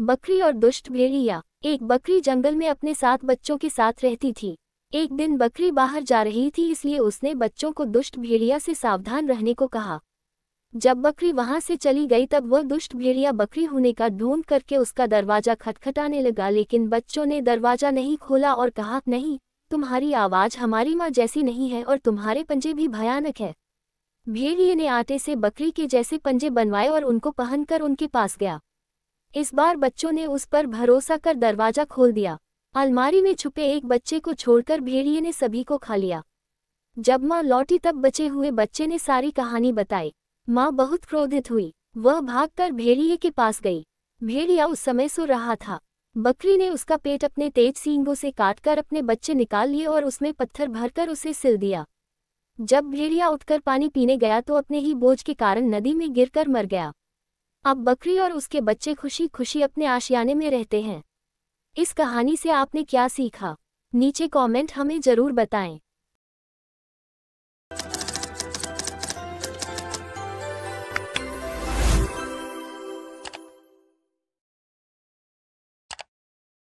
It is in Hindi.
बकरी और दुष्ट भेड़िया एक बकरी जंगल में अपने सात बच्चों के साथ रहती थी एक दिन बकरी बाहर जा रही थी इसलिए उसने बच्चों को दुष्ट भेड़िया से सावधान रहने को कहा जब बकरी वहां से चली गई तब वह दुष्ट भेड़िया बकरी होने का ढूंढ करके उसका दरवाजा खटखटाने लगा लेकिन बच्चों ने दरवाजा नहीं खोला और कहा नहीं तुम्हारी आवाज हमारी माँ जैसी नहीं है और तुम्हारे पंजे भी भयानक है भेड़िए ने आटे से बकरी के जैसे पंजे बनवाए और उनको पहनकर उनके पास गया इस बार बच्चों ने उस पर भरोसा कर दरवाजा खोल दिया अलमारी में छुपे एक बच्चे को छोड़कर भेड़िए ने सभी को खा लिया जब माँ लौटी तब बचे हुए बच्चे ने सारी कहानी बताई माँ बहुत क्रोधित हुई वह भागकर भेड़िए के पास गई भेड़िया उस समय सो रहा था बकरी ने उसका पेट अपने तेज सींगों से काटकर अपने बच्चे निकाल लिए और उसमें पत्थर भरकर उसे सिल दिया जब भेड़िया उठकर पानी पीने गया तो अपने ही बोझ के कारण नदी में गिरकर मर गया अब बकरी और उसके बच्चे खुशी खुशी अपने आशियाने में रहते हैं इस कहानी से आपने क्या सीखा नीचे कमेंट हमें ज़रूर बताएं